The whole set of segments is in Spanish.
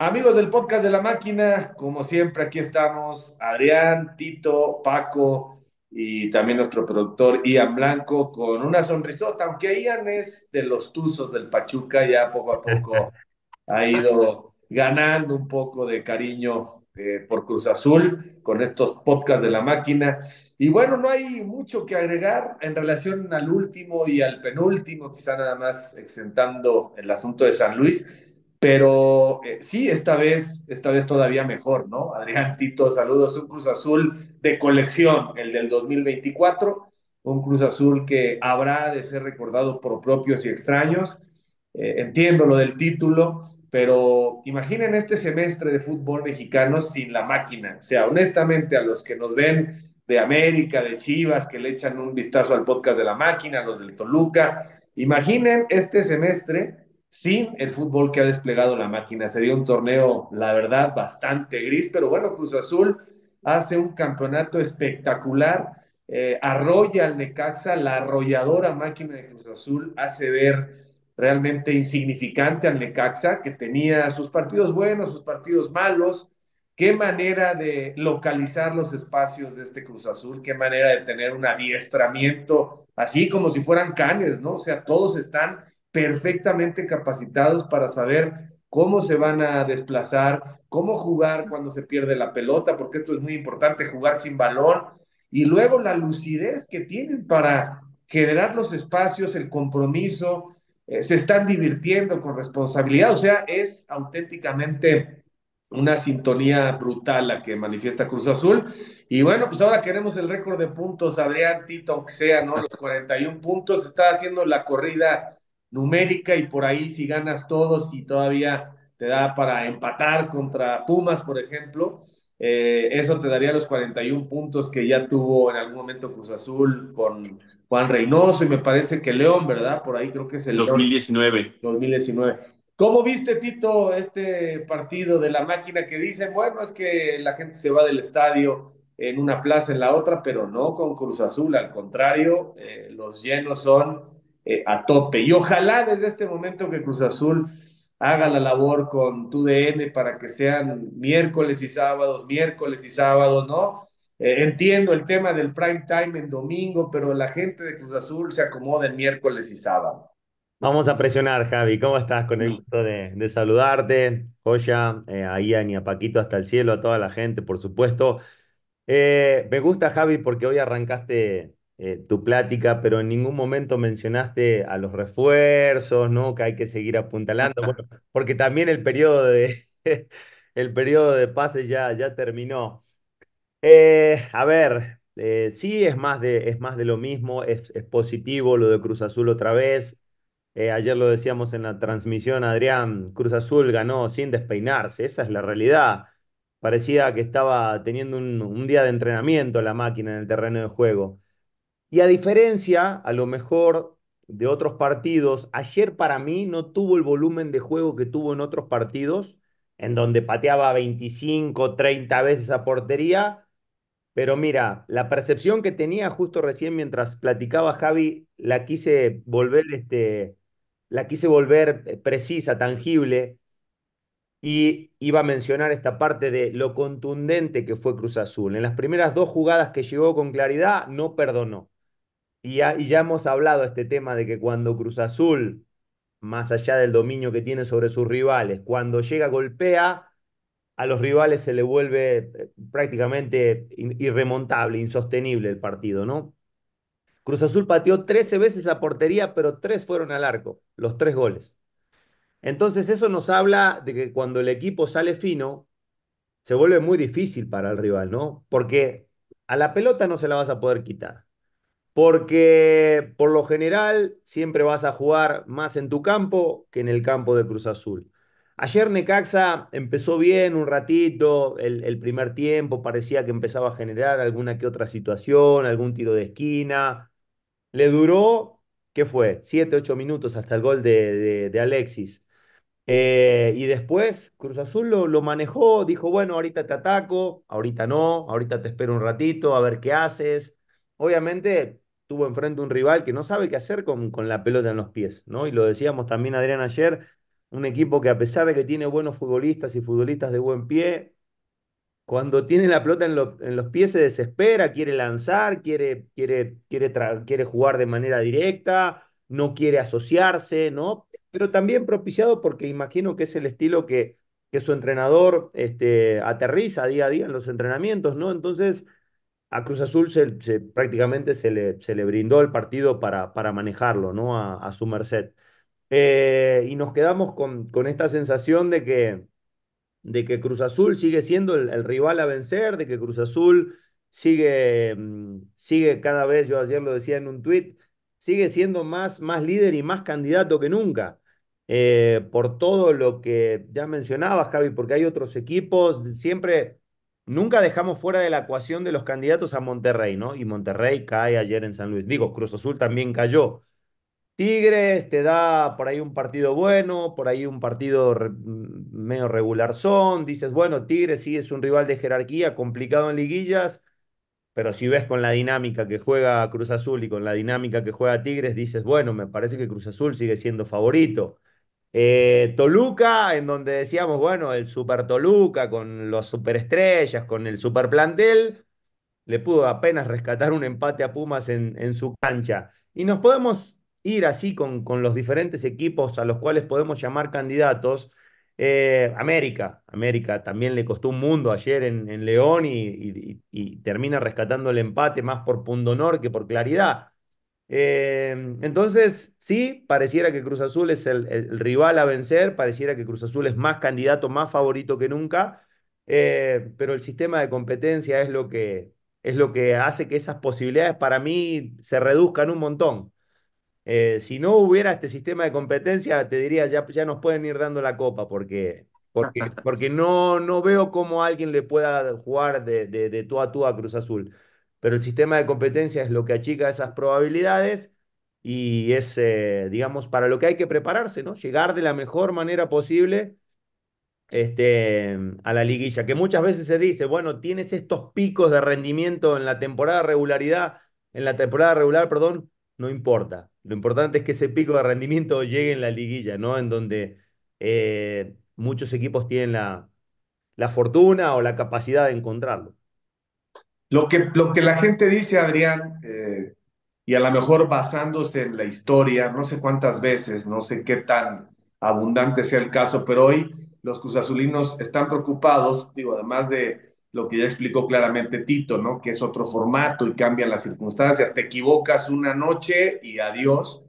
Amigos del podcast de la máquina, como siempre aquí estamos, Adrián, Tito, Paco y también nuestro productor Ian Blanco con una sonrisota, aunque Ian es de los tuzos del Pachuca, ya poco a poco ha ido ganando un poco de cariño eh, por Cruz Azul con estos podcasts de la máquina. Y bueno, no hay mucho que agregar en relación al último y al penúltimo, quizá nada más exentando el asunto de San Luis pero eh, sí, esta vez, esta vez todavía mejor, ¿no? Adrián Tito, saludos, un Cruz Azul de colección, el del 2024, un Cruz Azul que habrá de ser recordado por propios y extraños. Eh, entiendo lo del título, pero imaginen este semestre de fútbol mexicano sin la máquina. O sea, honestamente, a los que nos ven de América, de Chivas, que le echan un vistazo al podcast de la máquina, los del Toluca, imaginen este semestre sin el fútbol que ha desplegado la máquina. Sería un torneo, la verdad, bastante gris, pero bueno, Cruz Azul hace un campeonato espectacular, eh, arrolla al Necaxa, la arrolladora máquina de Cruz Azul hace ver realmente insignificante al Necaxa, que tenía sus partidos buenos, sus partidos malos. Qué manera de localizar los espacios de este Cruz Azul, qué manera de tener un adiestramiento, así como si fueran canes, ¿no? O sea, todos están perfectamente capacitados para saber cómo se van a desplazar, cómo jugar cuando se pierde la pelota, porque esto es muy importante, jugar sin balón, y luego la lucidez que tienen para generar los espacios, el compromiso, eh, se están divirtiendo con responsabilidad, o sea, es auténticamente una sintonía brutal la que manifiesta Cruz Azul. Y bueno, pues ahora queremos el récord de puntos, Adrián Tito, aunque sea, ¿no? Los 41 puntos, está haciendo la corrida numérica y por ahí si ganas todos y todavía te da para empatar contra Pumas, por ejemplo, eh, eso te daría los 41 puntos que ya tuvo en algún momento Cruz Azul con Juan Reynoso y me parece que León, ¿verdad? Por ahí creo que es el 2019. 2019. ¿Cómo viste, Tito, este partido de la máquina que dicen, bueno, es que la gente se va del estadio en una plaza, en la otra, pero no con Cruz Azul, al contrario, eh, los llenos son eh, a tope. Y ojalá desde este momento que Cruz Azul haga la labor con tu DN para que sean miércoles y sábados, miércoles y sábados, ¿no? Eh, entiendo el tema del prime time en domingo, pero la gente de Cruz Azul se acomoda en miércoles y sábado. Vamos a presionar, Javi. ¿Cómo estás? Con el gusto de, saludarte, Oya, ahí eh, a Ian a Paquito hasta el cielo, a toda la gente, por supuesto. me gusta, Javi, porque hoy arrancaste eh, tu plática, pero en ningún momento mencionaste a los refuerzos, ¿no? Que hay que seguir apuntalando, porque también el periodo de, el periodo de pases ya, ya terminó. Eh, a ver, eh, sí es más, de, es más de lo mismo, es, positivo lo de Cruz Azul otra vez. ayer lo decíamos en la transmisión, Adrián, Cruz Azul ganó sin despeinarse, esa es la realidad. Parecía que estaba teniendo un, un día de entrenamiento la máquina en el terreno de juego. Y a diferencia, a lo mejor, de otros partidos, ayer para mí no tuvo el volumen de juego que tuvo en otros partidos, en donde pateaba 25, 30 veces a portería. Pero mira, la percepción que tenía justo recién mientras platicaba Javi, la quise volver, este, la quise volver eh, precisa, tangible, y iba a mencionar esta parte de lo contundente que fue Cruz Azul. En las primeras dos jugadas que llegó con claridad, no perdonó. Y ya, hemos hablado este tema de que cuando Cruz Azul, más allá del dominio que tiene sobre sus rivales, cuando llega golpea, a los rivales se le vuelve eh, prácticamente irremontable, insostenible el partido, ¿no? Cruz Azul pateó 13 veces a portería, pero tres fueron al arco, los tres goles. Entonces eso nos habla de que cuando el equipo sale fino, se vuelve muy difícil para el rival, ¿no? Porque a la pelota no se la vas a poder quitar porque por lo general siempre vas a jugar más en tu campo que en el campo de Cruz Azul. Ayer Necaxa empezó bien un ratito, el, primer tiempo parecía que empezaba a generar alguna que otra situación, algún tiro de esquina. Le duró, ¿qué fue? Siete, ocho minutos hasta el gol de, Alexis. Eh, y después Cruz Azul lo, lo manejó, dijo, bueno, ahorita te ataco, ahorita no, ahorita te espero un ratito, a ver qué haces. Obviamente tuvo enfrente un rival que no sabe qué hacer con, con la pelota en los pies, ¿no? Y lo decíamos también Adrián ayer, un equipo que a pesar de que tiene buenos futbolistas y futbolistas de buen pie, cuando tiene la pelota en, los pies se desespera, quiere lanzar, quiere, quiere, quiere, quiere jugar de manera directa, no quiere asociarse, ¿no? Pero también propiciado porque imagino que es el estilo que, que su entrenador este, aterriza día a día en los entrenamientos, ¿no? Entonces a Cruz Azul se, prácticamente se le, se le, brindó el partido para, para manejarlo, ¿no? A, su merced. Eh, y nos quedamos con, con esta sensación de que, de que, Cruz Azul sigue siendo el, rival a vencer, de que Cruz Azul sigue, mm, sigue cada vez, yo ayer lo decía en un tuit, sigue siendo más, más líder y más candidato que nunca. Eh, por todo lo que ya mencionabas, Javi, porque hay otros equipos, siempre Nunca dejamos fuera de la ecuación de los candidatos a Monterrey, ¿no? Y Monterrey cae ayer en San Luis. Digo, Cruz Azul también cayó. Tigres te da por ahí un partido bueno, por ahí un partido mm, medio regular son. Dices, bueno, Tigres sí es un rival de jerarquía, complicado en liguillas, pero si ves con la dinámica que juega Cruz Azul y con la dinámica que juega Tigres, dices, bueno, me parece que Cruz Azul sigue siendo favorito. Eh, Toluca, en donde decíamos, bueno, el Super Toluca con los superestrellas, con el super plantel, le pudo apenas rescatar un empate a Pumas en, su cancha. Y nos podemos ir así con, con, los diferentes equipos a los cuales podemos llamar candidatos. Eh, América, América también le costó un mundo ayer en, León y, y, termina rescatando el empate más por pundonor que por claridad. Em, entonces, sí, pareciera que Cruz Azul es el, rival a vencer, pareciera que Cruz Azul es más candidato, más favorito que nunca, eh, pero el sistema de competencia es lo, que, es lo que hace que esas posibilidades para mí se reduzcan un montón. Eh, si no hubiera este sistema de competencia, te diría, ya, ya nos pueden ir dando la copa, porque, porque, porque no, no veo cómo alguien le pueda jugar de, de tú a tú a Cruz Azul pero el sistema de competencia es lo que achica esas probabilidades y es, eh, digamos, para lo que hay que prepararse, ¿no? Llegar de la mejor manera posible este, a la liguilla, que muchas veces se dice, bueno, tienes estos picos de rendimiento en la temporada regularidad, en la temporada regular, perdón, no importa. Lo importante es que ese pico de rendimiento llegue en la liguilla, ¿no? En donde eh, muchos equipos tienen la fortuna o la capacidad de encontrarlo. Lo que, lo que la gente dice, Adrián, eh, y a lo mejor basándose en la historia, no sé cuántas veces, no sé qué tan abundante sea el caso, pero hoy los cruzazulinos están preocupados, digo, además de lo que ya explicó claramente Tito, ¿no? Que es otro formato y cambian las circunstancias. Te equivocas una noche y adiós.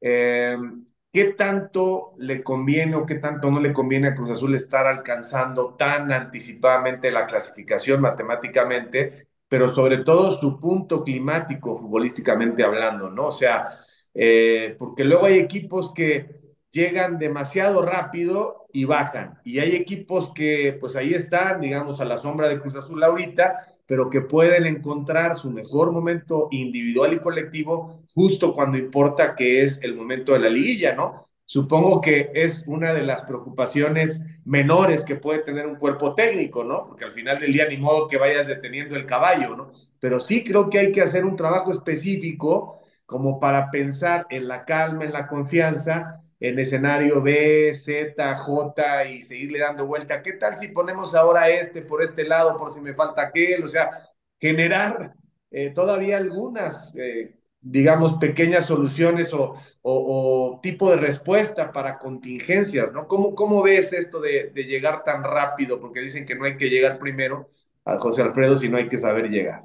Em, ¿Qué tanto le conviene o qué tanto no le conviene a Cruz Azul estar alcanzando tan anticipadamente la clasificación matemáticamente pero sobre todo su punto climático futbolísticamente hablando, ¿no? O sea, eh, porque luego hay equipos que llegan demasiado rápido y bajan, y hay equipos que pues ahí están, digamos, a la sombra de Cruz Azul ahorita, pero que pueden encontrar su mejor momento individual y colectivo justo cuando importa que es el momento de la liguilla, ¿no? supongo que es una de las preocupaciones menores que puede tener un cuerpo técnico, ¿no? Porque al final del día ni modo que vayas deteniendo el caballo, ¿no? Pero sí creo que hay que hacer un trabajo específico como para pensar en la calma, en la confianza, en escenario B, Z, J y seguirle dando vuelta. ¿Qué tal si ponemos ahora este por este lado, por si me falta aquel? O sea, generar eh, todavía algunas... Eh, digamos, pequeñas soluciones o, o, tipo de respuesta para contingencias, ¿no? ¿Cómo, cómo ves esto de, llegar tan rápido? Porque dicen que no hay que llegar primero a José Alfredo, sino hay que saber llegar.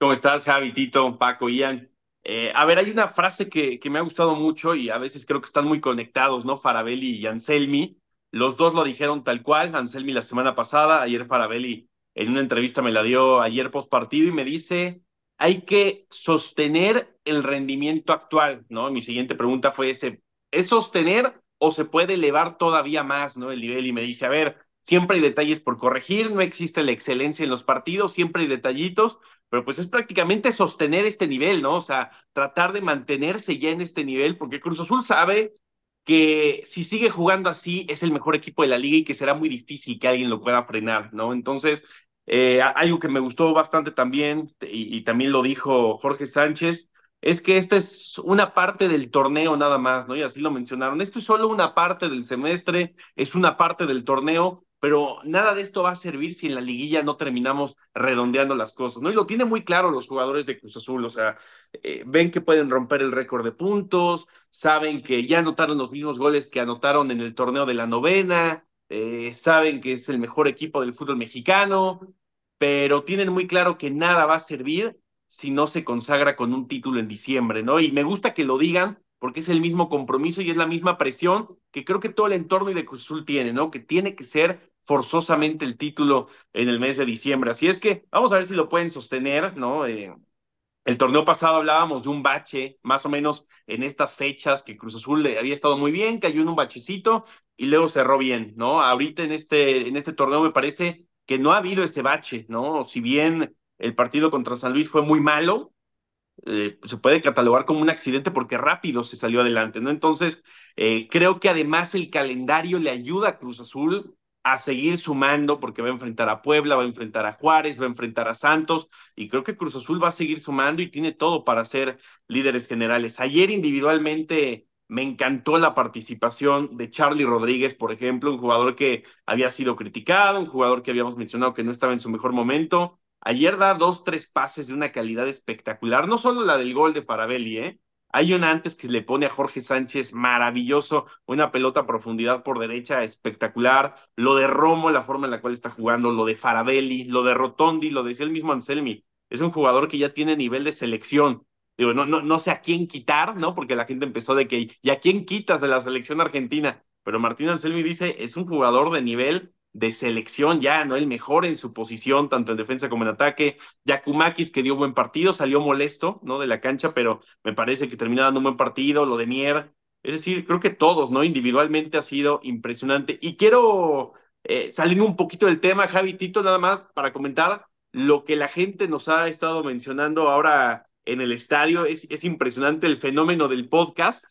¿Cómo estás, javitito Paco, Ian? Eh, a ver, hay una frase que, que, me ha gustado mucho y a veces creo que están muy conectados, ¿no? Farabelli y Anselmi. Los dos lo dijeron tal cual, Anselmi la semana pasada, ayer Farabelli en una entrevista me la dio ayer post partido y me dice hay que sostener el rendimiento actual, ¿no? Mi siguiente pregunta fue ese, ¿es sostener o se puede elevar todavía más, ¿no? El nivel y me dice, a ver, siempre hay detalles por corregir, no existe la excelencia en los partidos, siempre hay detallitos, pero pues es prácticamente sostener este nivel, ¿no? O sea, tratar de mantenerse ya en este nivel, porque Cruz Azul sabe que si sigue jugando así es el mejor equipo de la liga y que será muy difícil que alguien lo pueda frenar, ¿no? Entonces, eh, algo que me gustó bastante también, y, también lo dijo Jorge Sánchez, es que esta es una parte del torneo nada más, ¿no? Y así lo mencionaron. Esto es solo una parte del semestre, es una parte del torneo, pero nada de esto va a servir si en la liguilla no terminamos redondeando las cosas, ¿no? Y lo tienen muy claro los jugadores de Cruz Azul, o sea, eh, ven que pueden romper el récord de puntos, saben que ya anotaron los mismos goles que anotaron en el torneo de la novena, eh, saben que es el mejor equipo del fútbol mexicano, pero tienen muy claro que nada va a servir si no se consagra con un título en diciembre, ¿no? Y me gusta que lo digan porque es el mismo compromiso y es la misma presión que creo que todo el entorno de Cruz Azul tiene, ¿no? Que tiene que ser forzosamente el título en el mes de diciembre. Así es que vamos a ver si lo pueden sostener, ¿no? Eh, el torneo pasado hablábamos de un bache, más o menos en estas fechas, que Cruz Azul había estado muy bien, cayó en un bachecito y luego cerró bien, ¿no? Ahorita en este, en este torneo me parece que no ha habido ese bache, ¿no? Si bien el partido contra San Luis fue muy malo, eh, se puede catalogar como un accidente porque rápido se salió adelante, ¿no? Entonces, eh, creo que además el calendario le ayuda a Cruz Azul a seguir sumando porque va a enfrentar a Puebla, va a enfrentar a Juárez, va a enfrentar a Santos y creo que Cruz Azul va a seguir sumando y tiene todo para ser líderes generales. Ayer individualmente me encantó la participación de Charlie Rodríguez, por ejemplo, un jugador que había sido criticado, un jugador que habíamos mencionado que no estaba en su mejor momento. Ayer da dos, tres pases de una calidad espectacular, no solo la del gol de Farabelli, ¿eh? Hay un antes que le pone a Jorge Sánchez maravilloso, una pelota a profundidad por derecha espectacular. Lo de Romo, la forma en la cual está jugando, lo de Farabelli, lo de Rotondi, lo decía el mismo Anselmi. Es un jugador que ya tiene nivel de selección. Digo, no, no, no sé a quién quitar, ¿no? Porque la gente empezó de que, ¿y a quién quitas de la selección argentina? Pero Martín Anselmi dice, es un jugador de nivel de selección ya, ¿no? El mejor en su posición, tanto en defensa como en ataque. Yakumakis, que dio buen partido, salió molesto, ¿no? De la cancha, pero me parece que termina dando un buen partido, lo de Mier. Es decir, creo que todos, ¿no? Individualmente ha sido impresionante. Y quiero eh, salir un poquito del tema, Javi Tito, nada más para comentar lo que la gente nos ha estado mencionando ahora en el estadio. Es, es impresionante el fenómeno del podcast.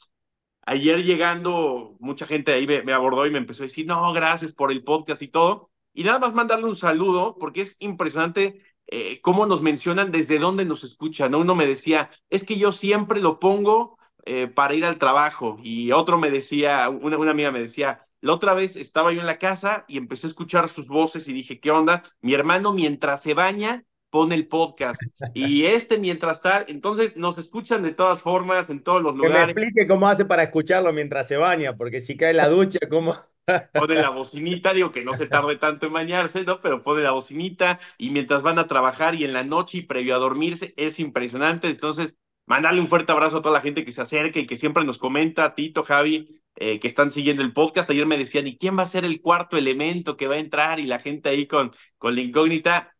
Ayer llegando, mucha gente ahí me, abordó y me empezó a decir, no, gracias por el podcast y todo. Y nada más mandarle un saludo, porque es impresionante eh, cómo nos mencionan, desde dónde nos escuchan. Uno me decía, es que yo siempre lo pongo eh, para ir al trabajo. Y otro me decía, una, una amiga me decía, la otra vez estaba yo en la casa y empecé a escuchar sus voces y dije, ¿qué onda? Mi hermano mientras se baña pone el podcast. Y este, mientras tal, entonces nos escuchan de todas formas, en todos los lugares. Que me explique cómo hace para escucharlo mientras se baña, porque si cae la ducha, ¿cómo? Pone la bocinita, digo que no se tarde tanto en bañarse, ¿no? Pero pone la bocinita y mientras van a trabajar y en la noche y previo a dormirse, es impresionante. Entonces, mandarle un fuerte abrazo a toda la gente que se acerca y que siempre nos comenta, Tito, Javi, eh, que están siguiendo el podcast. Ayer me decían, ¿y quién va a ser el cuarto elemento que va a entrar? Y la gente ahí con, con la incógnita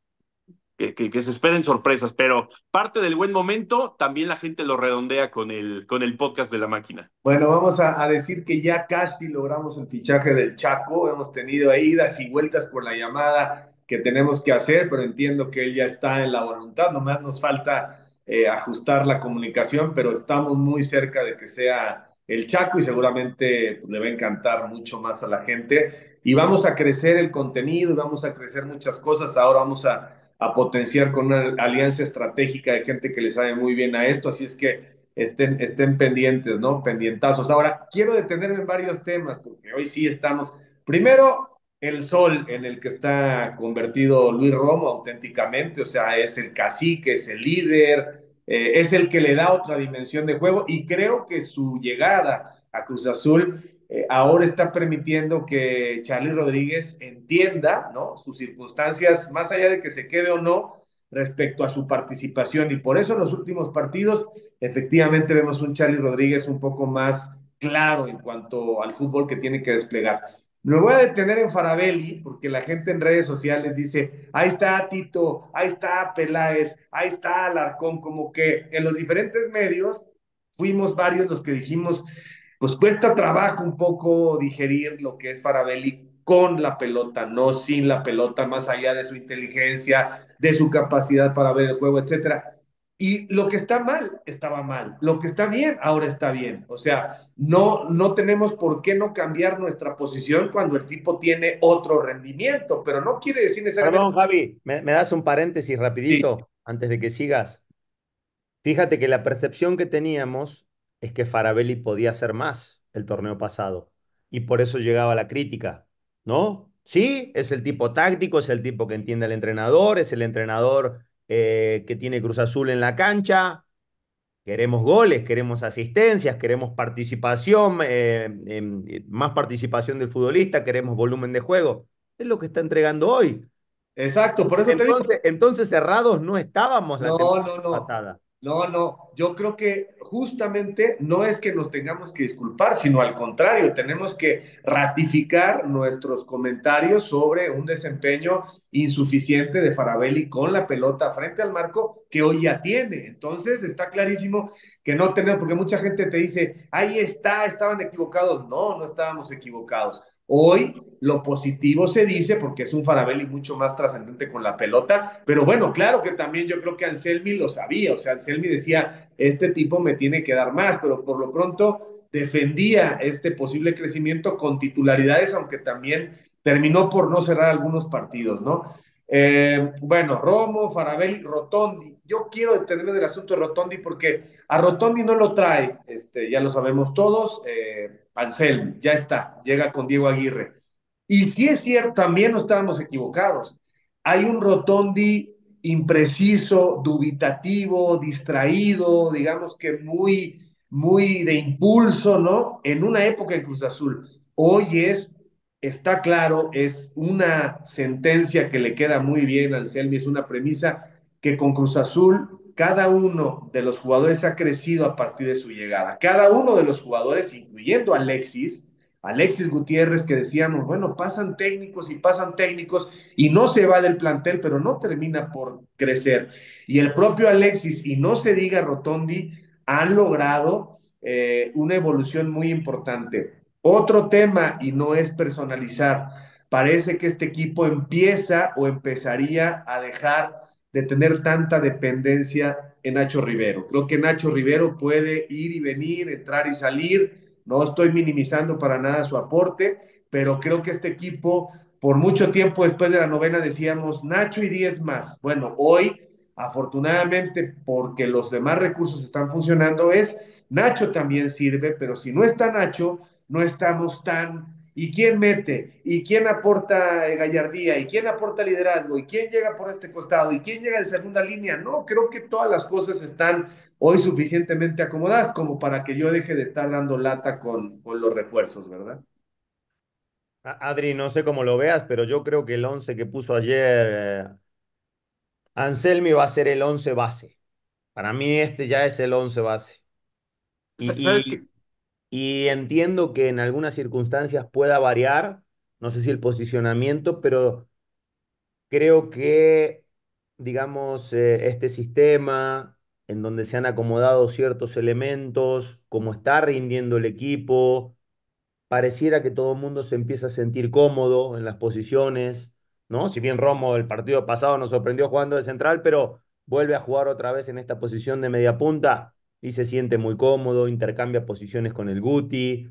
que, se esperen sorpresas, pero parte del buen momento también la gente lo redondea con el, con el podcast de la máquina. Bueno, vamos a, decir que ya casi logramos el fichaje del Chaco, hemos tenido idas y vueltas por la llamada que tenemos que hacer, pero entiendo que él ya está en la voluntad, nomás nos falta eh, ajustar la comunicación, pero estamos muy cerca de que sea el Chaco y seguramente pues, le va a encantar mucho más a la gente. Y vamos a crecer el contenido, vamos a crecer muchas cosas, ahora vamos a a potenciar con una alianza estratégica de gente que le sabe muy bien a esto, así es que estén, estén pendientes, ¿no? Pendientazos. Ahora, quiero detenerme en varios temas, porque hoy sí estamos. Primero, el sol en el que está convertido Luis Romo auténticamente, o sea, es el cacique, es el líder, eh, es el que le da otra dimensión de juego y creo que su llegada a Cruz Azul eh, ahora está permitiendo que Charlie Rodríguez entienda ¿no? sus circunstancias, más allá de que se quede o no, respecto a su participación. Y por eso en los últimos partidos, efectivamente, vemos un Charlie Rodríguez un poco más claro en cuanto al fútbol que tiene que desplegar. Me voy a detener en Farabelli, porque la gente en redes sociales dice, ahí está Tito, ahí está Peláez, ahí está Alarcón, como que en los diferentes medios fuimos varios los que dijimos, pues cuesta trabajo un poco digerir lo que es Farabelli con la pelota, no sin la pelota, más allá de su inteligencia, de su capacidad para ver el juego, etcétera. Y lo que está mal, estaba mal. Lo que está bien, ahora está bien. O sea, no, no tenemos por qué no cambiar nuestra posición cuando el tipo tiene otro rendimiento, pero no quiere decir necesariamente... Perdón, Javi, me, das un paréntesis rapidito antes de que sigas. Fíjate que la percepción que teníamos es que Farabelli podía hacer más el torneo pasado y por eso llegaba la crítica, ¿no? Sí, es el tipo táctico, es el tipo que entiende al entrenador, es el entrenador eh, que tiene Cruz Azul en la cancha. Queremos goles, queremos asistencias, queremos participación, eh, eh, más participación del futbolista, queremos volumen de juego. Es lo que está entregando hoy. Exacto, por eso entonces, te digo. Entonces cerrados no estábamos la no, pasada. No, no, yo creo que justamente no es que nos tengamos que disculpar, sino al contrario, tenemos que ratificar nuestros comentarios sobre un desempeño insuficiente de Farabelli con la pelota frente al marco que hoy ya tiene. Entonces está clarísimo que no tenemos, porque mucha gente te dice, ahí está, estaban equivocados. No, no estábamos equivocados. Hoy lo positivo se dice porque es un Farabelli mucho más trascendente con la pelota, pero bueno, claro que también yo creo que Anselmi lo sabía, o sea, Anselmi decía, este tipo me tiene que dar más, pero por lo pronto defendía este posible crecimiento con titularidades, aunque también terminó por no cerrar algunos partidos, ¿no? Eh, bueno, Romo, Farabelli, Rotondi. Yo quiero detenerme del asunto de Rotondi porque a Rotondi no lo trae, este, ya lo sabemos todos. Eh, Anselmo, ya está, llega con Diego Aguirre. Y sí es cierto, también no estábamos equivocados. Hay un Rotondi impreciso, dubitativo, distraído, digamos que muy, muy de impulso, ¿no? En una época en Cruz Azul. Hoy es, está claro, es una sentencia que le queda muy bien a Anselmi, es una premisa que con Cruz Azul cada uno de los jugadores ha crecido a partir de su llegada. Cada uno de los jugadores, incluyendo Alexis, Alexis Gutiérrez, que decíamos, bueno, pasan técnicos y pasan técnicos y no se va del plantel, pero no termina por crecer. Y el propio Alexis, y no se diga Rotondi, han logrado eh, una evolución muy importante. Otro tema, y no es personalizar, parece que este equipo empieza o empezaría a dejar de tener tanta dependencia en Nacho Rivero. Creo que Nacho Rivero puede ir y venir, entrar y salir. No estoy minimizando para nada su aporte, pero creo que este equipo, por mucho tiempo después de la novena decíamos Nacho y 10 más. Bueno, hoy, afortunadamente, porque los demás recursos están funcionando, es Nacho también sirve, pero si no está Nacho, no estamos tan ¿Y quién mete? ¿Y quién aporta eh, gallardía? ¿Y quién aporta liderazgo? ¿Y quién llega por este costado? ¿Y quién llega de segunda línea? No, creo que todas las cosas están hoy suficientemente acomodadas como para que yo deje de estar dando lata con, los refuerzos, ¿verdad? Adri, no sé cómo lo veas, pero yo creo que el 11 que puso ayer eh, Anselmi va a ser el 11 base. Para mí este ya es el 11 base. y... Y entiendo que en algunas circunstancias pueda variar, no sé si el posicionamiento, pero creo que, digamos, eh, este sistema en donde se han acomodado ciertos elementos, como está rindiendo el equipo, pareciera que todo el mundo se empieza a sentir cómodo en las posiciones, ¿no? Si bien Romo el partido pasado nos sorprendió jugando de central, pero vuelve a jugar otra vez en esta posición de media punta y se siente muy cómodo, intercambia posiciones con el Guti,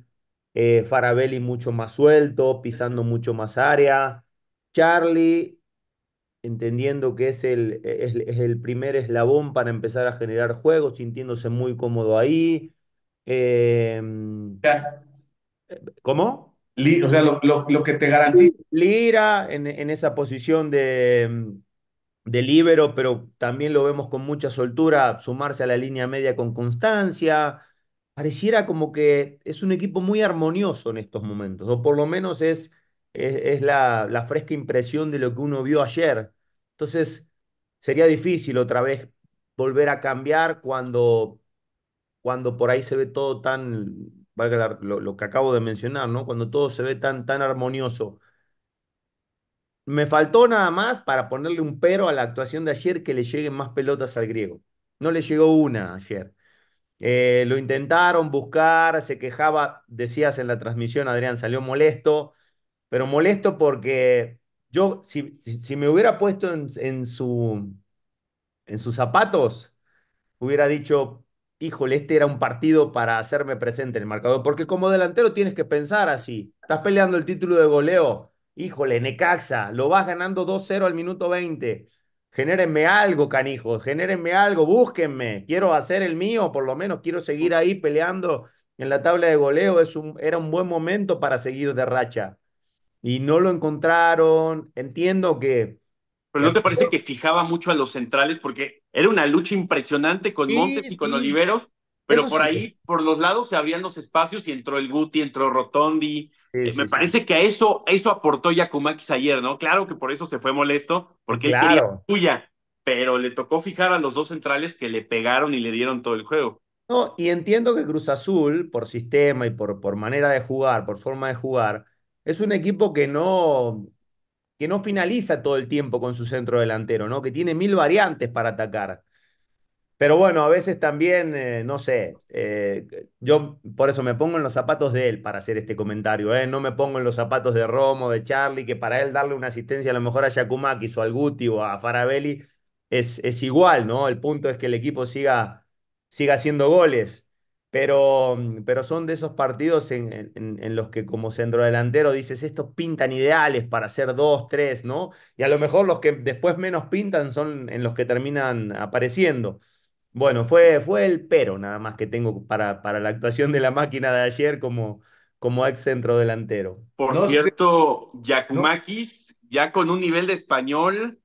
eh, Farabelli mucho más suelto, pisando mucho más área, Charlie entendiendo que es el, el primer eslabón para empezar a generar juegos, sintiéndose muy cómodo ahí. Em, ¿Cómo? o sea, lo, que te garantiza. Lira en, en esa posición de de pero también lo vemos con mucha soltura sumarse a la línea media con constancia. Pareciera como que es un equipo muy armonioso en estos momentos, o por lo menos es, es, la, fresca impresión de lo que uno vio ayer. Entonces, sería difícil otra vez volver a cambiar cuando, cuando por ahí se ve todo tan, valga lo, lo, que acabo de mencionar, ¿no? cuando todo se ve tan, tan armonioso. Me faltó nada más para ponerle un pero a la actuación de ayer que le lleguen más pelotas al griego. No le llegó una ayer. Eh, lo intentaron buscar, se quejaba, decías en la transmisión, Adrián, salió molesto, pero molesto porque yo, si, si, me hubiera puesto en, en, su, en sus zapatos, hubiera dicho, híjole, este era un partido para hacerme presente en el marcador, porque como delantero tienes que pensar así, estás peleando el título de goleo, Híjole, Necaxa, lo vas ganando 2-0 al minuto 20. Genérenme algo, canijo. genérenme algo, búsquenme. Quiero hacer el mío, por lo menos quiero seguir ahí peleando en la tabla de goleo. Es un, era un buen momento para seguir de racha. Y no lo encontraron. Entiendo que. Pero ¿no te parece que fijaba mucho a los centrales? Porque era una lucha impresionante con Montes y con Oliveros pero por ahí, por los lados, se abrían los espacios y entró el Guti, entró Rotondi. Eh, me parece que a eso, eso aportó Yakumakis ayer, ¿no? Claro que por eso se fue molesto, porque él quería tuya, pero le tocó fijar a los dos centrales que le pegaron y le dieron todo el juego. No, y entiendo que Cruz Azul, por sistema y por, por manera de jugar, por forma de jugar, es un equipo que no, que no finaliza todo el tiempo con su centro delantero, ¿no? Que tiene mil variantes para atacar. Pero bueno, a veces también, eh, no sé, eh, yo por eso me pongo en los zapatos de él para hacer este comentario, ¿eh? no me pongo en los zapatos de Romo, de Charlie, que para él darle una asistencia a lo mejor a Yakumakis o al Guti o a Farabelli es, es igual, ¿no? El punto es que el equipo siga, siga haciendo goles, pero, pero son de esos partidos en, en los que como centrodelantero dices, estos pintan ideales para hacer dos, tres, ¿no? Y a lo mejor los que después menos pintan son en los que terminan apareciendo. Bueno, fue, fue el pero nada más que tengo para, para la actuación de la máquina de ayer como, como ex centro delantero. Por cierto, Yakumakis, ya con un nivel de español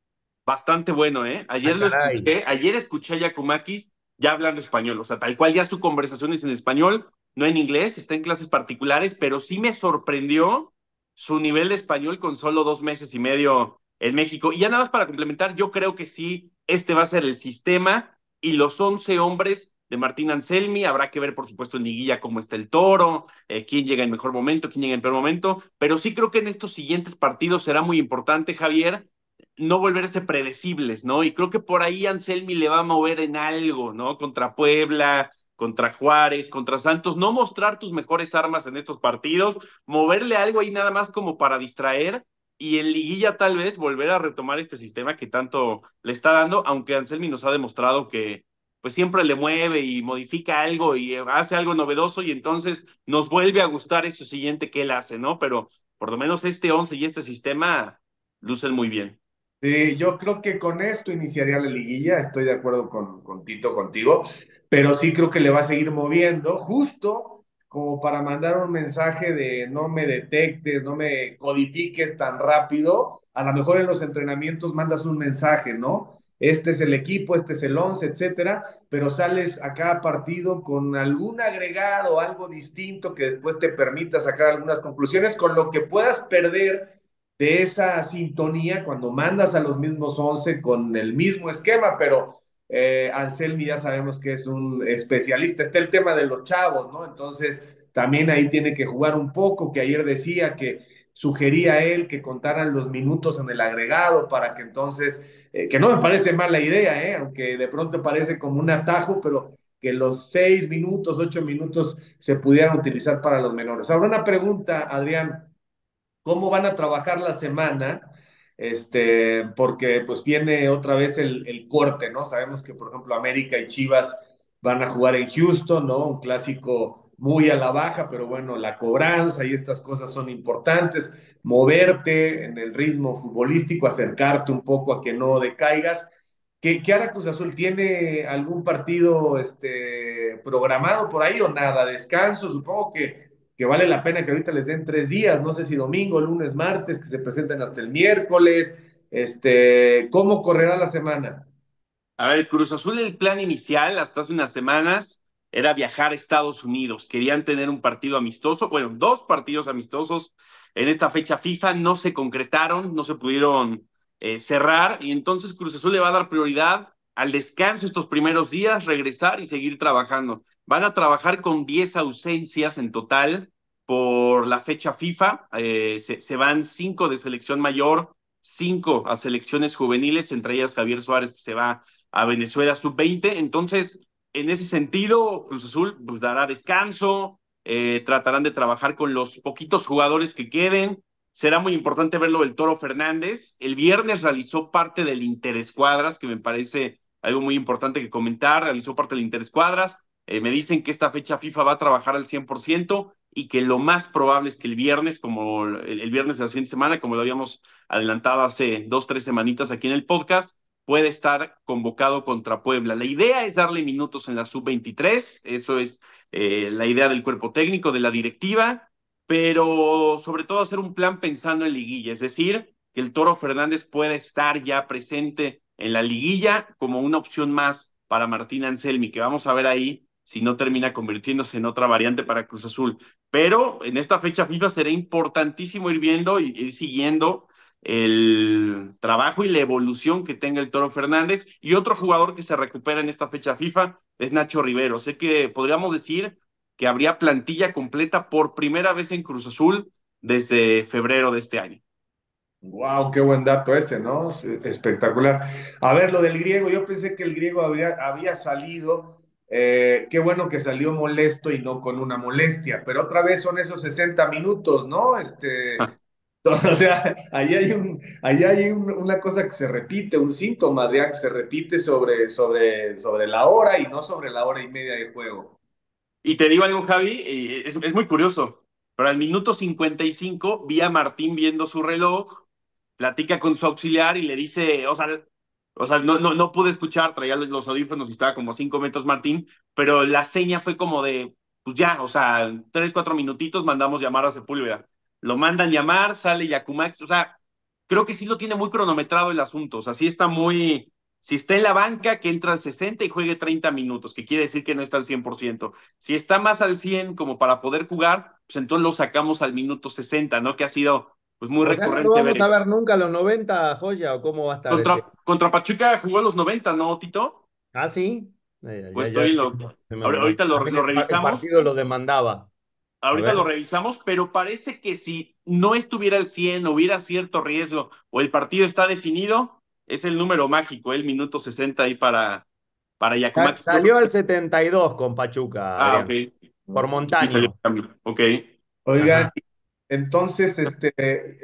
bastante bueno, ¿eh? Ah, ayer lo escuché, ayer escuché a Yakumakis ya hablando español, o sea, tal cual ya su conversación es en español, no en inglés, está en clases particulares, pero sí me sorprendió su nivel de español con solo dos meses y medio en México. Y ya nada más para complementar, yo creo que sí, este va a ser el sistema y los 11 hombres de Martín Anselmi. Habrá que ver, por supuesto, en niguilla cómo está el toro, eh, quién llega en mejor momento, quién llega en peor momento. Pero sí creo que en estos siguientes partidos será muy importante, Javier, no volverse predecibles, ¿no? Y creo que por ahí Anselmi le va a mover en algo, ¿no? Contra Puebla, contra Juárez, contra Santos, no mostrar tus mejores armas en estos partidos, moverle algo ahí nada más como para distraer y en liguilla tal vez volver a retomar este sistema que tanto le está dando, aunque Anselmi nos ha demostrado que pues siempre le mueve y modifica algo y eh, hace algo novedoso y entonces nos vuelve a gustar eso siguiente que él hace, ¿no? Pero por lo menos este 11 y este sistema lucen muy bien. Sí, yo creo que con esto iniciaría la liguilla, estoy de acuerdo con, con Tito, contigo, pero sí creo que le va a seguir moviendo justo como para mandar un mensaje de no me detectes, no me codifiques tan rápido. A lo mejor en los entrenamientos mandas un mensaje, ¿no? Este es el equipo, este es el 11, etcétera, pero sales a cada partido con algún agregado, algo distinto que después te permita sacar algunas conclusiones con lo que puedas perder de esa sintonía cuando mandas a los mismos once con el mismo esquema, pero eh, Anselmi ya sabemos que es un especialista. Está el tema de los chavos, ¿no? Entonces, también ahí tiene que jugar un poco, que ayer decía que sugería él que contaran los minutos en el agregado para que entonces, eh, que no me parece mala idea, eh, aunque de pronto parece como un atajo, pero que los seis minutos, ocho minutos se pudieran utilizar para los menores. Ahora una pregunta, Adrián, ¿cómo van a trabajar la semana? este, porque pues viene otra vez el, corte, ¿no? Sabemos que, por ejemplo, América y Chivas van a jugar en Houston, ¿no? Un clásico muy a la baja, pero bueno, la cobranza y estas cosas son importantes, moverte en el ritmo futbolístico, acercarte un poco a que no decaigas. ¿Qué, qué hará Cruz Azul? ¿Tiene algún partido este, programado por ahí o nada? ¿Descanso? Supongo que que vale la pena que ahorita les den tres días, no sé si domingo, lunes, martes, que se presenten hasta el miércoles, este, ¿cómo correrá la semana? A ver, Cruz Azul, el plan inicial hasta hace unas semanas era viajar a Estados Unidos, querían tener un partido amistoso, bueno, dos partidos amistosos en esta fecha FIFA, no se concretaron, no se pudieron eh, cerrar, y entonces Cruz Azul le va a dar prioridad al descanso estos primeros días, regresar y seguir trabajando. Van a trabajar con 10 ausencias en total por la fecha FIFA. Eh, se, van 5 de selección mayor, 5 a selecciones juveniles, entre ellas Javier Suárez que se va a Venezuela sub-20. Entonces, en ese sentido, Cruz Azul pues, dará descanso, eh, tratarán de trabajar con los poquitos jugadores que queden. Será muy importante verlo del Toro Fernández. El viernes realizó parte del Interescuadras, que me parece algo muy importante que comentar. Realizó parte del Interescuadras. Eh, me dicen que esta fecha FIFA va a trabajar al 100% y que lo más probable es que el viernes, como el, viernes de la siguiente semana, como lo habíamos adelantado hace dos, tres semanitas aquí en el podcast, puede estar convocado contra Puebla. La idea es darle minutos en la sub-23, eso es eh, la idea del cuerpo técnico, de la directiva, pero sobre todo hacer un plan pensando en liguilla, es decir, que el Toro Fernández pueda estar ya presente en la liguilla como una opción más para Martín Anselmi, que vamos a ver ahí si no termina convirtiéndose en otra variante para Cruz Azul. Pero en esta fecha FIFA será importantísimo ir viendo y ir siguiendo el trabajo y la evolución que tenga el Toro Fernández. Y otro jugador que se recupera en esta fecha FIFA es Nacho Rivero. Sé que podríamos decir que habría plantilla completa por primera vez en Cruz Azul desde febrero de este año. Wow, qué buen dato ese, ¿no? Espectacular. A ver, lo del griego, yo pensé que el griego había, había salido eh, qué bueno que salió molesto y no con una molestia, pero otra vez son esos 60 minutos, ¿no? Este, O sea, ahí hay, un, ahí hay una cosa que se repite, un síntoma de que se repite sobre, sobre, sobre la hora y no sobre la hora y media de juego. Y te digo algo, Javi, es, es muy curioso, pero al minuto 55 vi a Martín viendo su reloj, platica con su auxiliar y le dice, o sea, o sea, no, no, no pude escuchar, traía los audífonos y estaba como cinco metros Martín, pero la seña fue como de, pues ya, o sea, tres, cuatro minutitos mandamos llamar a Sepúlveda. Lo mandan llamar, sale Yakumax, o sea, creo que sí lo tiene muy cronometrado el asunto, o sea, sí está muy, si está en la banca, que entra al 60 y juegue 30 minutos, que quiere decir que no está al 100%. Si está más al 100 como para poder jugar, pues entonces lo sacamos al minuto 60, ¿no? Que ha sido pues muy recurrente. no vamos a ver nunca los 90, Joya, o cómo va a estar. Contra, Pachuca jugó los 90, ¿no, Tito? Ah, sí. Eh, pues estoy ahorita lo, revisamos. El partido lo demandaba. Ahorita lo revisamos, pero parece que si no estuviera el 100, hubiera cierto riesgo o el partido está definido, es el número mágico, el minuto 60 ahí para, para Yacumax. Salió al 72 con Pachuca. Ah, ok. Por montaña. Ok. Oigan, entonces, este,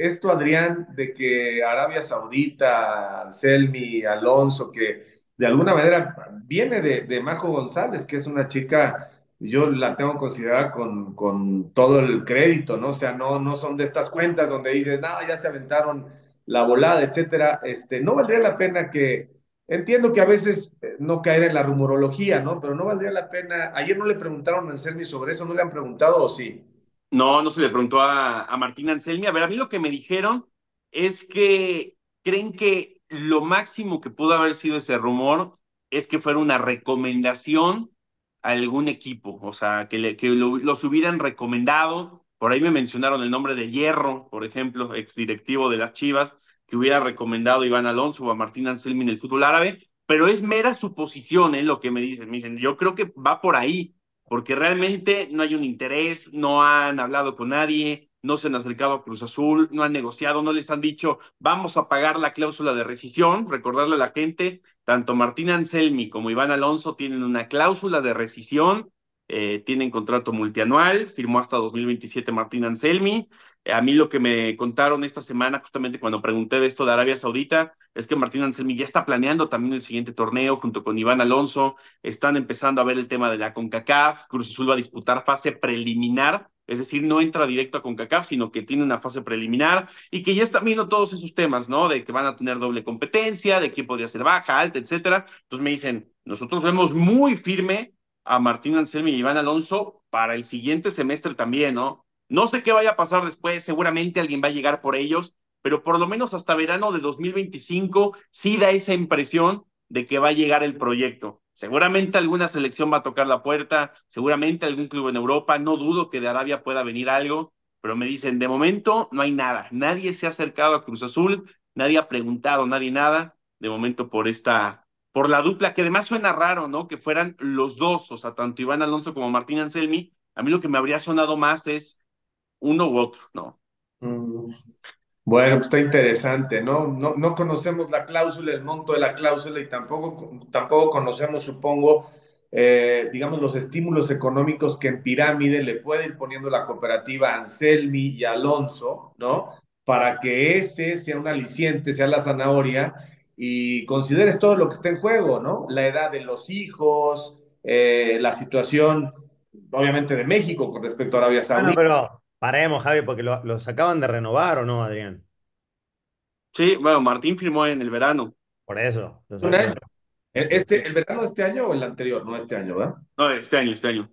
esto, Adrián, de que Arabia Saudita, Anselmi, Alonso, que de alguna manera viene de, Majo González, que es una chica, yo la tengo considerada con, con, todo el crédito, ¿no? O sea, no, no son de estas cuentas donde dices, no, ya se aventaron la volada, etcétera. Este, no valdría la pena que, Entiendo que a veces eh, no caer en la rumorología, ¿no? Pero no valdría la pena. Ayer no le preguntaron a Anselmi sobre eso, no le han preguntado o sí. No, no se le preguntó a, Martín Anselmi. A ver, a mí lo que me dijeron es que creen que lo máximo que pudo haber sido ese rumor es que fuera una recomendación a algún equipo, o sea, que, que los hubieran recomendado. Por ahí me mencionaron el nombre de Hierro, por ejemplo, ex directivo de las Chivas, que hubiera recomendado a Iván Alonso o a Martín Anselmi en el fútbol árabe, pero es mera suposición, ¿eh? lo que me dicen. Me dicen, yo creo que va por ahí, porque realmente no hay un interés, no han hablado con nadie, no se han acercado a Cruz Azul, no han negociado, no les han dicho, vamos a pagar la cláusula de rescisión, recordarle a la gente, tanto Martín Anselmi como Iván Alonso tienen una cláusula de rescisión, eh, tienen contrato multianual, firmó hasta 2027 Martín Anselmi, a mí lo que me contaron esta semana, justamente cuando pregunté de esto de Arabia Saudita, es que Martín Anselmi ya está planeando también el siguiente torneo junto con Iván Alonso. Están empezando a ver el tema de la CONCACAF. Cruz Azul va a disputar fase preliminar, es decir, no entra directo a CONCACAF, sino que tiene una fase preliminar y que ya está viendo todos esos temas, ¿no? De que van a tener doble competencia, de quién podría ser baja, alta, etcétera. Entonces me dicen, nosotros vemos muy firme a Martín Anselmi y Iván Alonso para el siguiente semestre también, ¿no? No sé qué vaya a pasar después, seguramente alguien va a llegar por ellos, pero por lo menos hasta verano de 2025 sí da esa impresión de que va a llegar el proyecto. Seguramente alguna selección va a tocar la puerta, seguramente algún club en Europa, no dudo que de Arabia pueda venir algo, pero me dicen, de momento no hay nada, nadie se ha acercado a Cruz Azul, nadie ha preguntado, nadie nada, de momento por esta, por la dupla, que además suena raro, ¿no? Que fueran los dos, o sea, tanto Iván Alonso como Martín Anselmi, a mí lo que me habría sonado más es uno u otro, ¿no? Mm. Bueno, pues está interesante, ¿no? ¿no? No conocemos la cláusula, el monto de la cláusula y tampoco, tampoco conocemos, supongo, eh, digamos, los estímulos económicos que en pirámide le puede ir poniendo la cooperativa Anselmi y Alonso, ¿no? Para que ese sea un aliciente, sea la zanahoria y consideres todo lo que está en juego, ¿no? La edad de los hijos, eh, la situación, obviamente, de México con respecto a Arabia Saudita. pero Paremos, Javi, porque los acaban de renovar o no, Adrián. Sí, bueno, Martín firmó en el verano. Por eso. Este, ¿El verano de este año o el anterior? No, este año, ¿verdad? No, este año, este año.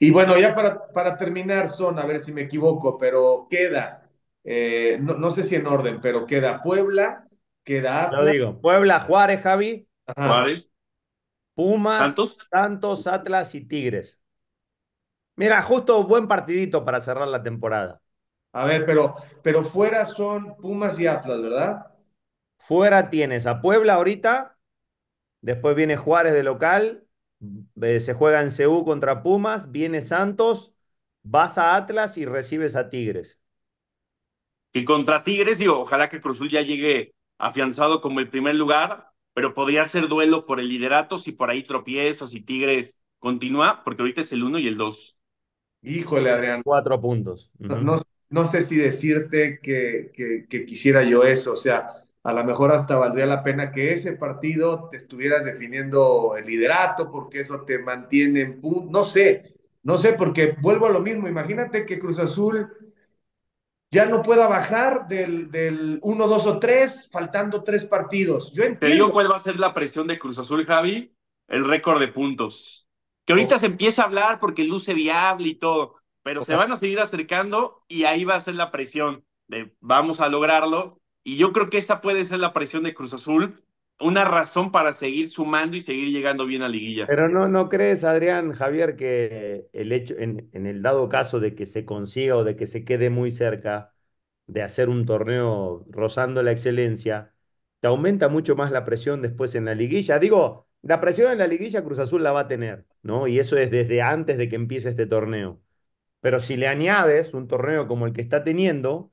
Y bueno, ya para, para terminar, Son, a ver si me equivoco, pero queda, eh, no, sé si en orden, pero queda Puebla, queda Atlas. Lo digo, Puebla, Juárez, Javi. Juárez. Pumas, Santos. Santos, Atlas y Tigres. Mira, justo buen partidito para cerrar la temporada. A ver, pero, pero fuera son Pumas y Atlas, ¿verdad? Fuera tienes a Puebla ahorita, después viene Juárez de local, eh, se juega en Ceú contra Pumas, viene Santos, vas a Atlas y recibes a Tigres. Que contra Tigres, digo, ojalá que Cruzul ya llegue afianzado como el primer lugar, pero podría ser duelo por el liderato si por ahí tropiezas y Tigres continúa, porque ahorita es el uno y el dos. Híjole, Adrián. Cuatro puntos. no, no, sé si decirte que, que, quisiera yo eso. O sea, a lo mejor hasta valdría la pena que ese partido te estuvieras definiendo el liderato, porque eso te mantiene en punto. No sé, no sé, porque vuelvo a lo mismo. Imagínate que Cruz Azul ya no pueda bajar del, del 1, 2 o tres, faltando tres partidos. Yo entiendo. ¿Te digo cuál va a ser la presión de Cruz Azul, Javi? El récord de puntos. Que ahorita oh. se empieza a hablar porque luce viable y todo, pero se van a seguir acercando y ahí va a ser la presión de vamos a lograrlo. Y yo creo que esa puede ser la presión de Cruz Azul, una razón para seguir sumando y seguir llegando bien a liguilla. Pero no, no crees, Adrián, Javier, que el hecho, en, en el dado caso de que se consiga o de que se quede muy cerca de hacer un torneo rozando la excelencia, te aumenta mucho más la presión después en la liguilla. Digo, la presión en la liguilla Cruz Azul la va a tener, ¿no? Y eso es desde antes de que empiece este torneo. Pero si le añades un torneo como el que está teniendo,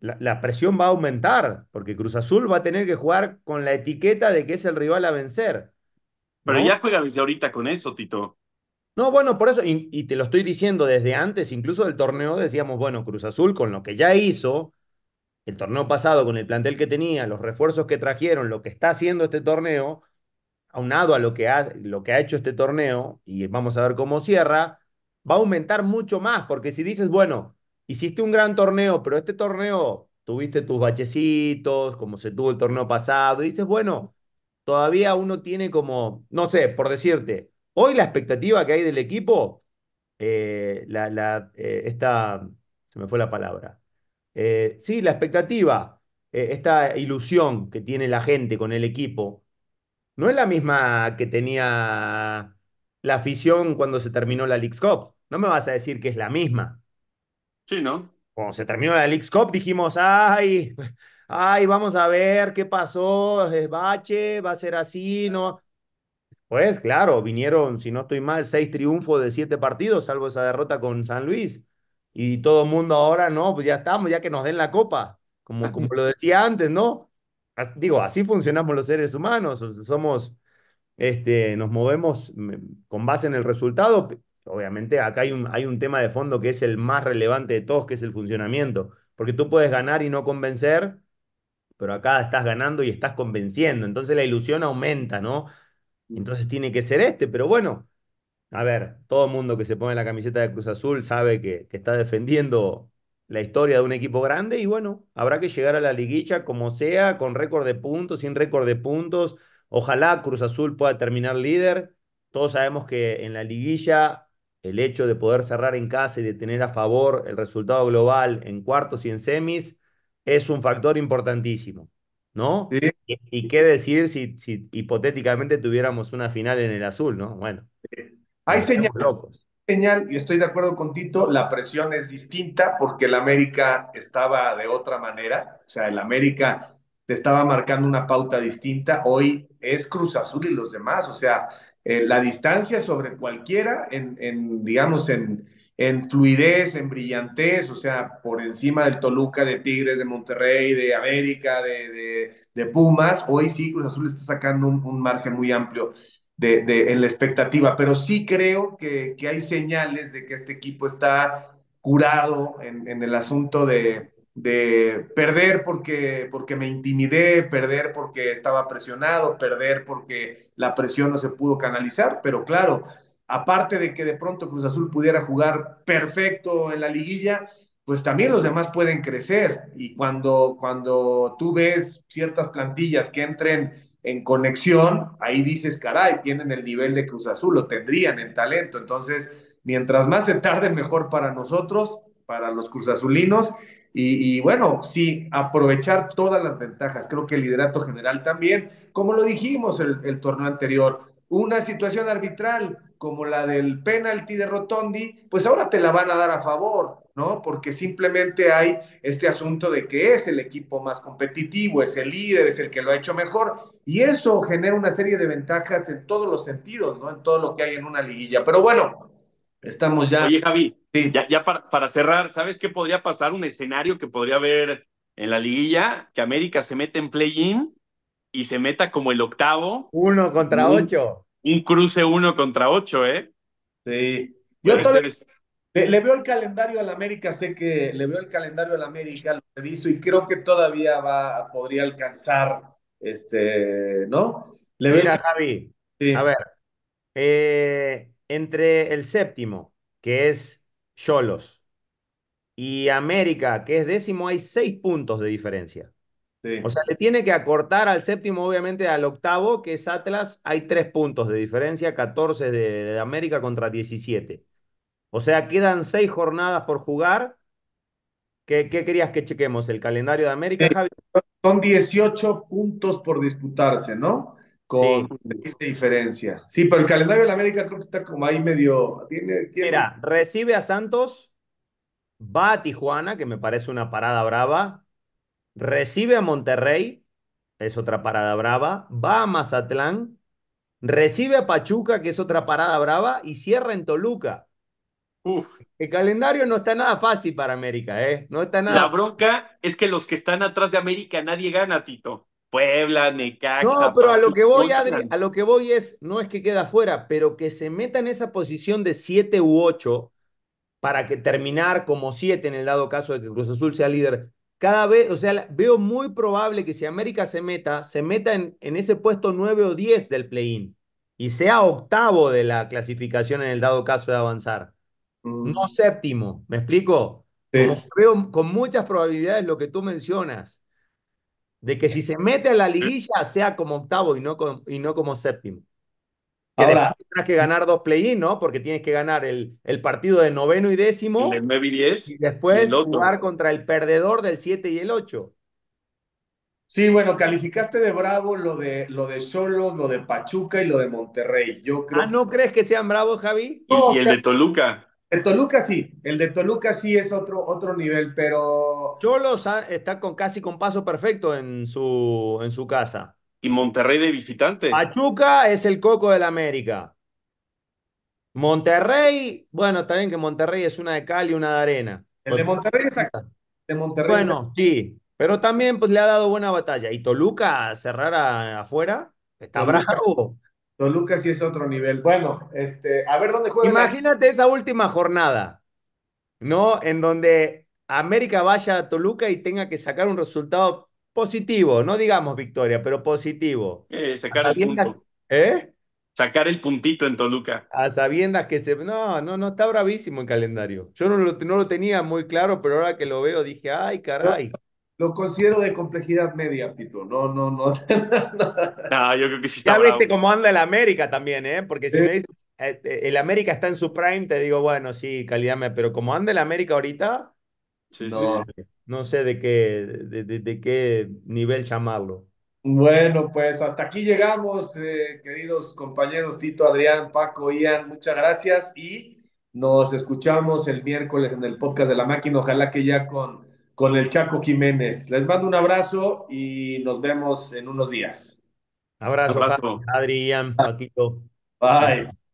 la, presión va a aumentar, porque Cruz Azul va a tener que jugar con la etiqueta de que es el rival a vencer. Pero ya juega ahorita con eso, Tito. No, bueno, por eso, y, y te lo estoy diciendo desde antes, incluso del torneo, decíamos, bueno, Cruz Azul con lo que ya hizo, el torneo pasado con el plantel que tenía, los refuerzos que trajeron, lo que está haciendo este torneo, aunado a lo que, ha, lo que ha hecho este torneo, y vamos a ver cómo cierra, va a aumentar mucho más, porque si dices, bueno, hiciste un gran torneo, pero este torneo tuviste tus bachecitos, como se tuvo el torneo pasado, dices, bueno, todavía uno tiene como, no sé, por decirte, hoy la expectativa que hay del equipo, eh, la, eh, esta, se me fue la palabra, eh, sí, la expectativa, esta ilusión que tiene la gente con el equipo, no es la misma que tenía la afición cuando se terminó la Leagues Cup. No me vas a decir que es la misma. Sí, ¿no? Cuando se terminó la Leagues Cup dijimos, ay, ay, vamos a ver qué pasó, es bache, va a ser así, ¿no? Pues claro, vinieron, si no estoy mal, seis triunfos de siete partidos, salvo esa derrota con San Luis. Y todo el mundo ahora, no, pues ya estamos, ya que nos den la copa, como, como lo decía antes, ¿no? digo, así funcionamos los seres humanos, somos, este, nos movemos mm, con base en el resultado. Obviamente acá hay un, hay un tema de fondo que es el más relevante de todos, que es el funcionamiento, porque tú puedes ganar y no convencer, pero acá estás ganando y estás convenciendo, entonces la ilusión aumenta, ¿no? Entonces tiene que ser este, pero bueno, a ver, todo mundo que se pone la camiseta de Cruz Azul sabe que, que está defendiendo la historia de un equipo grande y bueno, habrá que llegar a la liguilla como sea, con récord de puntos, sin récord de puntos. Ojalá Cruz Azul pueda terminar líder. Todos sabemos que en la liguilla el hecho de poder cerrar en casa y de tener a favor el resultado global en cuartos y en semis es un factor importantísimo, ¿no? Y, qué decir si, si, hipotéticamente tuviéramos una final en el azul, ¿no? Bueno. Hay señales. Locos y estoy de acuerdo con Tito, la presión es distinta porque el América estaba de otra manera, o sea, el América te estaba marcando una pauta distinta, hoy es Cruz Azul y los demás, o sea, eh, la distancia sobre cualquiera, en, en digamos, en, en fluidez, en brillantez, o sea, por encima del Toluca, de Tigres, de Monterrey, de América, de, Pumas, hoy sí Cruz Azul está sacando un, margen muy amplio de, en la expectativa, pero sí creo que, hay señales de que este equipo está curado en, en el asunto de, de, perder porque, porque me intimidé, perder porque estaba presionado, perder porque la presión no se pudo canalizar, pero claro, aparte de que de pronto Cruz Azul pudiera jugar perfecto en la liguilla, pues también los demás pueden crecer y cuando, cuando tú ves ciertas plantillas que entren en conexión, ahí dices, caray, tienen el nivel de Cruz Azul, lo tendrían en talento. Entonces, mientras más se tarde, mejor para nosotros, para los Cruz Azulinos. Y, bueno, sí, aprovechar todas las ventajas. Creo que el liderato general también, como lo dijimos el, el torneo anterior, una situación arbitral como la del penalti de Rotondi, pues ahora te la van a dar a favor, ¿no? Porque simplemente hay este asunto de que es el equipo más competitivo, es el líder, es el que lo ha hecho mejor, y eso genera una serie de ventajas en todos los sentidos, ¿no? En todo lo que hay en una liguilla. Pero bueno, estamos ya. Oye, Javi, ya, para, para cerrar, ¿sabes qué podría pasar? Un escenario que podría haber en la liguilla, que América se mete en play-in y se meta como el octavo. Uno contra ocho. Un cruce uno contra ocho, ¿eh? Sí. Yo todavía, le, veo el calendario al América, sé que le veo el calendario al América, lo reviso y creo que todavía va, podría alcanzar, este, ¿no? Le Mira, Javi, a ver, eh, entre el séptimo, que es Cholos, y América, que es décimo, hay seis puntos de diferencia. O sea, le tiene que acortar al séptimo, obviamente al octavo, que es Atlas. Hay tres puntos de diferencia, 14 de, América contra 17. O sea, quedan seis jornadas por jugar. ¿Qué, ¿Qué, querías que chequemos? ¿El calendario de América, eh, Javi? Son 18 puntos por disputarse, ¿no? Con esta diferencia. Sí, pero el calendario de América creo que está como ahí medio. Mira, recibe a Santos, va a Tijuana, que me parece una parada brava, recibe a Monterrey, es otra parada brava, va a Mazatlán, recibe a Pachuca, que es otra parada brava, y cierra en Toluca. El calendario no está nada fácil para América, ¿eh? No está nada. La bronca es que los que están atrás de América nadie gana, Tito. Puebla, Necaxa. No, pero a lo que voy, Adri, a lo que voy es, no es que queda fuera, pero que se meta en esa posición de 7 u 8 para que terminar como 7 en el dado caso de que Cruz Azul sea líder, cada vez, o sea, veo muy probable que si América se meta, se meta en, ese puesto 9 o 10 del play-in y sea octavo de la clasificación en el dado caso de avanzar, mm. no séptimo, ¿me explico? veo con muchas probabilidades lo que tú mencionas, de que si se mete a la liguilla sea como octavo y no, y no como séptimo. Tienes que ganar dos play-in, ¿no? Porque tienes que ganar el, el partido de noveno y décimo. El 9 y 10. Y después jugar contra el perdedor del 7 y el 8. Sí, bueno, calificaste de bravo lo de lo de lo de Pachuca y lo de Monterrey. Yo Ah, ¿no crees que sean bravos, Javi? Y, el de Toluca. El de Toluca sí, el de Toluca sí es otro, otro nivel, pero. Cholos está con casi con paso perfecto en su, en su casa. Y Monterrey de visitante. Pachuca es el coco de la América. Monterrey, bueno, está bien que Monterrey es una de cal y una de arena. El de Monterrey es acá. Pues, de Monterrey bueno, sí, pero también pues, le ha dado buena batalla. Y Toluca cerrar afuera, está Toluca, bravo. Toluca sí es otro nivel. Bueno, este, a ver dónde juega. Imagínate esa última jornada, ¿no? En donde América vaya a Toluca y tenga que sacar un resultado positivo, no digamos victoria, pero positivo. Eh, sacar el punto. ¿Eh? Sacar el puntito en Toluca. A sabiendas que se... No, no, no, está bravísimo el calendario. Yo no lo, no lo tenía muy claro, pero ahora que lo veo dije, ay, caray. Lo considero de complejidad media, Pito. No, no, no. no, yo creo que sí está Ya viste cómo anda el América también, ¿eh? Porque si me eh. dices, eh, eh, el América está en su prime, te digo, bueno, sí, calidad, pero como anda el América ahorita... Sí, sí no sé de qué, de, qué nivel llamarlo. Bueno, pues hasta aquí llegamos, eh, queridos compañeros Tito, Adrián, Paco, Ian, muchas gracias y nos escuchamos el miércoles en el podcast de la máquina, ojalá que ya con, con el Chaco Jiménez. Les mando un abrazo y nos vemos en unos días. Abrazo, Adrián, Paquito. Bye.